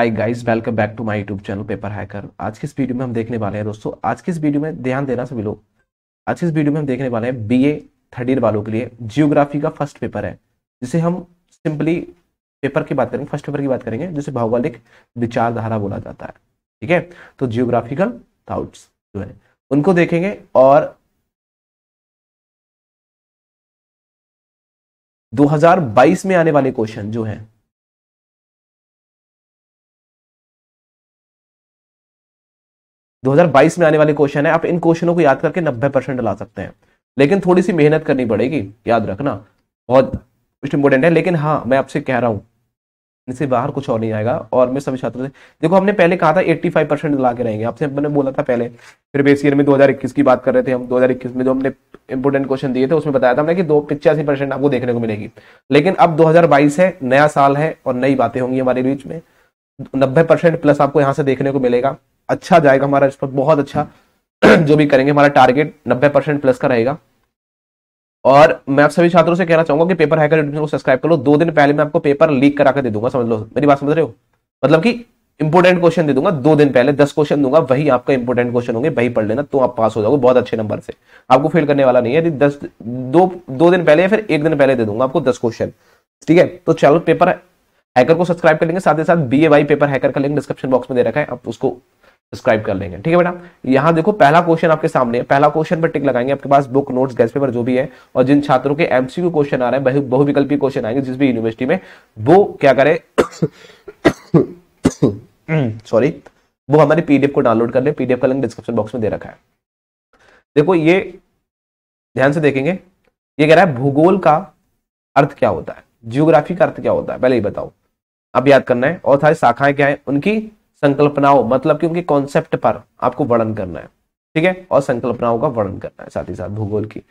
hi guys welcome back to my YouTube channel Paper Hacker आज की इस video में हम देखने वाले हैं दोस्तों आज की इस वीडियो में ध्यान देना सभी लोग आज की इस वीडियो में हम देखने वाले हैं बी ए थर्ड ईयर वालों के लिए जियोग्राफी का फर्स्ट पेपर है जिसे हम सिंपली पेपर की बात करेंगे फर्स्ट पेपर की बात करेंगे जिसे भौगोलिक विचारधारा बोला जाता है ठीक है तो जियोग्राफिकल थाउट्स जो है उनको देखेंगे और 2022 में आने वाले क्वेश्चन जो है 2022 में आने वाले क्वेश्चन है आप इन क्वेश्चनों को याद करके 90 परसेंट ला सकते हैं लेकिन थोड़ी सी मेहनत करनी पड़ेगी याद रखना बहुत इंपॉर्टेंट है लेकिन हाँ मैं आपसे कह रहा हूँ इससे बाहर कुछ और नहीं आएगा और मैं सभी छात्रों से देखो हमने पहले कहा था 85 परसेंट ला के रहेंगे आपसे हमने बोला था पहले फिर बेस ईयर में इक्कीस की बात कर रहे थे हम इक्कीस में जो हमने इंपोर्टेंट क्वेश्चन दिए थे उसमें बताया था हमने कि दो पिचासी परसेंट आपको देखने को मिलेगी लेकिन अब बाईस है नया साल है और नई बातें होंगी हमारे बीच में नब्बे परसेंट प्लस आपको यहाँ से देखने को मिलेगा अच्छा जाएगा हमारा इस वक्त बहुत अच्छा जो भी करेंगे हमारा टारगेट नब्बे परसेंट प्लस का रहेगा और मैं आप सभी छात्रों से कहना चाहूंगा कि पेपर हैकर यूट्यूब को सब्सक्राइब कर लो दो दिन पहले मैं आपको पेपर लीक करा कर दे दूंगा समझ लो मेरी बात समझ रहे हो मतलब कि इंपोर्टेंट क्वेश्चन दे दूंगा दो दिन पहले दस क्वेश्चन दूंगा वही आपका इंपोर्टेंट क्वेश्चन होंगे वही पढ़ लेना तो आप पास हो जाओगे बहुत अच्छे नंबर से आपको फेल करने वाला नहीं है यदि दस दो दो दिन पहले या फिर एक दिन पहले दे दूंगा आपको दस क्वेश्चन ठीक है तो चलो पेपर हैकर को सब्सक्राइब कर लेंगे साथ ही साथ B A Y Paper Hacker का लिंक डिस्क्रिप्शन बॉक्स में दे रखा है आप उसको सब्सक्राइब कर लेंगे ठीक है बेटा यहाँ देखो पहला क्वेश्चन आपके सामने है पहला क्वेश्चन पर टिक लगाएंगे आपके पास बुक नोट्स गैस पेपर जो भी है और जिन छात्रों के एमसीक्यू क्वेश्चन आ रहे हैं बहुविकल्पी क्वेश्चन आएंगे जिस भी यूनिवर्सिटी में वो क्या करे सॉरी वो हमारे पीडीएफ को डाउनलोड कर ले पीडीएफ का लिंक डिस्क्रिप्शन बॉक्स में दे रखा है देखो ये ध्यान से देखेंगे ये कह रहा है भूगोल का अर्थ क्या होता है जियोग्राफी का अर्थ क्या होता है पहले ही बताओ अब याद करना है और सारी शाखाएं क्या है उनकी संकल्पनाओं मतलब कि उनके कॉन्सेप्ट पर आपको वर्णन करना है ठीक है और संकल्पनाओं का वर्णन करना है साथ ही साथ भूगोल की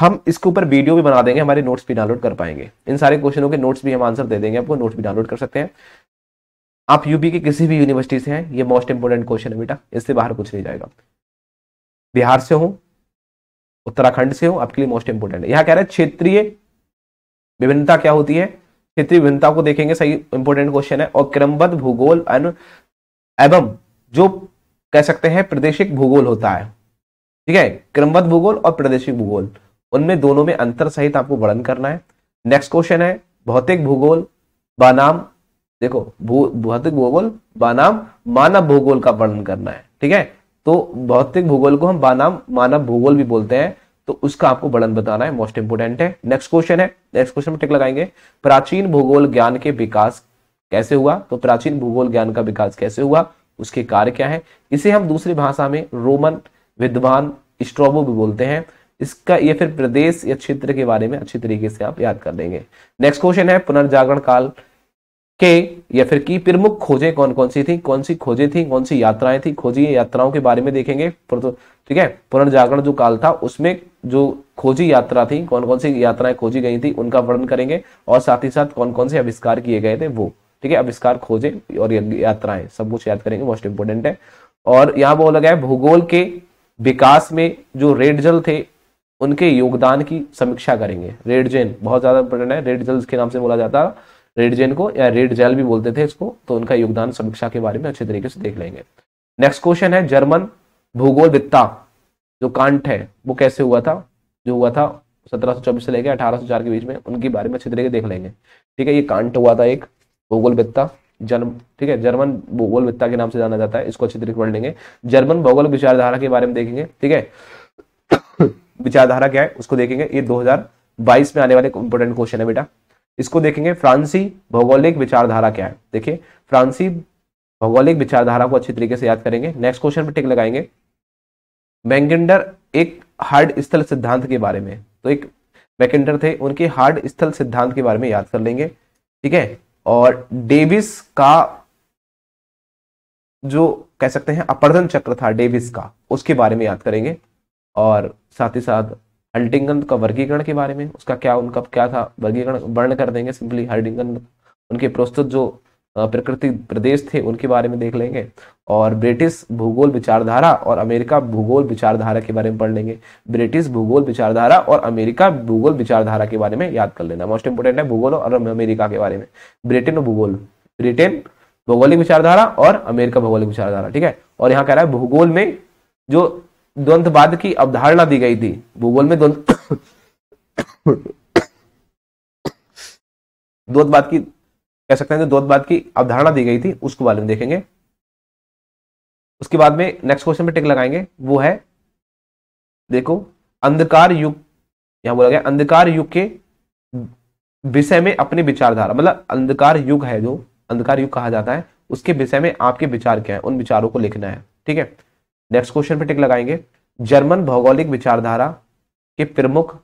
हम इसके ऊपर वीडियो भी बना देंगे हमारे नोट्स भी डाउनलोड कर पाएंगे इन सारे क्वेश्चनों के नोट्स भी हम आंसर दे देंगे आपको नोट्स भी डाउनलोड कर सकते हैं आप यूपी की किसी भी यूनिवर्सिटी से हैं ये मोस्ट इंपोर्टेंट क्वेश्चन है बेटा इससे बाहर कुछ नहीं जाएगा बिहार से हो उत्तराखंड से हो आपके लिए मोस्ट इंपोर्टेंट है यहाँ कह रहे हैं क्षेत्रीय विभिन्नता क्या होती है क्षेत्रीय विभिन्नता को देखेंगे सही इंपोर्टेंट क्वेश्चन है और क्रमबद्ध भूगोल एंड एवं जो कह सकते हैं प्रदेशिक भूगोल होता है ठीक है क्रमबद्ध भूगोल और प्रदेशिक भूगोल उनमें दोनों में अंतर सहित आपको वर्णन करना है नेक्स्ट क्वेश्चन है भौतिक भूगोल बनाम देखो भौतिक भूगोल बनाम मानव भूगोल का वर्णन करना है ठीक है तो भौतिक भूगोल को हम बनाम मानव भूगोल भी बोलते हैं तो उसका आपको वर्णन बताना है मोस्ट इंपोर्टेंट है नेक्स्ट क्वेश्चन है नेक्स्ट क्वेश्चन में टिक लगाएंगे प्राचीन भूगोल ज्ञान के विकास कैसे हुआ तो प्राचीन भूगोल ज्ञान का विकास कैसे हुआ उसके कार्य क्या है इसे हम दूसरी भाषा में रोमन विद्वान स्ट्रोबो भी बोलते हैं इसका ये फिर प्रदेश या क्षेत्र के बारे में अच्छी तरीके से आप याद कर लेंगे नेक्स्ट क्वेश्चन है पुनर्जागरण काल के या फिर की प्रमुख खोजें कौन कौन सी थी कौन सी खोजें थी कौन सी यात्राएं थी खोजी यात्राओं के बारे में देखेंगे ठीक है पुनर्जागरण जो काल था उसमें जो खोजी यात्रा थी कौन कौन सी यात्राएं खोजी गई थी उनका वर्णन करेंगे और साथ ही साथ कौन कौन से आविष्कार किए गए थे वो ठीक है आविष्कार खोजें और यात्राएं सब कुछ याद करेंगे मोस्ट इंपोर्टेंट है और यहाँ बोला गया है भूगोल के विकास में जो रेड जल थे उनके योगदान की समीक्षा करेंगे रेड जेन बहुत ज्यादा इंपोर्टेंट है रेड जल के नाम से बोला जाता रेड जेन को या रेड जेल भी बोलते थे इसको तो उनका योगदान समीक्षा के बारे में अच्छे तरीके से देख लेंगे नेक्स्ट क्वेश्चन है जर्मन भूगोल वित्ता जो कांट है वो कैसे हुआ था जो हुआ था सत्रह से लेकर अठारह के बीच में उनके बारे में अच्छे तरीके देख लेंगे ठीक है ये कांट हुआ था एक वित्ता जन्म ठीक है जर्मन वित्ता के नाम से जाना जाता है इसको अच्छी तरीके पढ़ लेंगे जर्मन भौगोलिक विचारधारा के बारे में देखेंगे ठीक है विचारधारा क्या है उसको देखेंगे ये 2022 में आने वाले इंपोर्टेंट क्वेश्चन है बेटा इसको देखेंगे फ्रांसी भौगोलिक विचारधारा क्या है देखिए फ्रांसी भौगोलिक विचारधारा को अच्छी तरीके से याद करेंगे नेक्स्ट क्वेश्चन पर टिक लगाएंगे मैंगेंडर एक हार्ड स्थल सिद्धांत के बारे में तो एक मैकेंडर थे उनके हार्ड स्थल सिद्धांत के बारे में याद कर लेंगे ठीक है और डेविस का जो कह सकते हैं अपर्धन चक्र था डेविस का उसके बारे में याद करेंगे और साथ ही साथ हल्टिंगन का वर्गीकरण के बारे में उसका क्या उनका क्या था वर्गीकरण वर्ण कर देंगे सिंपली हल्टिंगन उनके प्रस्तुत जो प्रकृति प्रदेश थे उनके बारे में देख लेंगे और ब्रिटिश भूगोल विचारधारा और अमेरिका भूगोल विचारधारा के बारे में पढ़ लेंगे ब्रिटिश भूगोल विचारधारा और अमेरिका भूगोल विचारधारा के बारे में याद कर लेना मोस्ट इंपोर्टेंट है भूगोल और अमेरिका के बारे में ब्रिटेन और भूगोल ब्रिटेन भौगोलिक विचारधारा और अमेरिका भौगोलिक विचारधारा ठीक है और यहाँ कह रहा है भूगोल में जो द्वंद्ववाद की अवधारणा दी गई थी भूगोल में द्वंद्ववाद की कह सकते हैं जो द्वंद्ववाद की अवधारणा दी गई थी उसको बारे में देखेंगे उसके बाद में नेक्स्ट क्वेश्चन पे टिक लगाएंगे वो है देखो अंधकार युग यहां बोला गया अंधकार युग के विषय में अपनी विचारधारा मतलब अंधकार युग है जो अंधकार युग कहा जाता है उसके विषय में आपके विचार क्या है उन विचारों को लिखना है ठीक है नेक्स्ट क्वेश्चन पे टिक लगाएंगे जर्मन भौगोलिक विचारधारा के प्रमुख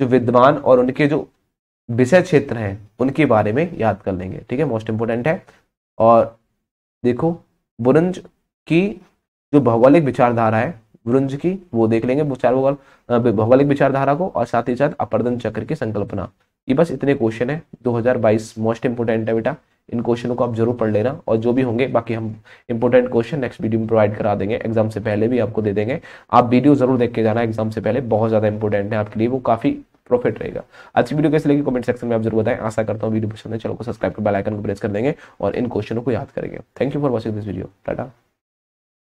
जो विद्वान और उनके जो विषय क्षेत्र हैं उनके बारे में याद कर लेंगे ठीक है मोस्ट इम्पोर्टेंट है और देखो बुरंज की जो भौगोलिक विचारधारा है बुरंज की वो देख लेंगे भौगोलिक विचारधारा को और साथ ही साथ अपर्दन चक्र की संकल्पना ये बस इतने क्वेश्चन है 2022 मोस्ट इंपोर्टेंट है बेटा इन क्वेश्चनों को आप जरूर पढ़ लेना और जो भी होंगे बाकी हम इंपोर्टेंट क्वेश्चन नेक्स्ट वीडियो में प्रोवाइड करा देंगे एग्जाम से पहले भी आपको दे देंगे आप वीडियो जरूर देख के जाना एग्जाम से पहले बहुत ज़्यादा इंपॉर्टेंट है आपके लिए वो काफ़ी प्रॉफिट रहेगा आज की वीडियो कैसे लगी कमेंट सेक्शन में आप जरूर बताएं आशा करता हूँ वीडियो पसंद है चैनल को सब्सक्राइब कर बेल आइकन को प्रेस कर देंगे और इन क्वेश्चनों को याद करेंगे thank you for watching this video Tata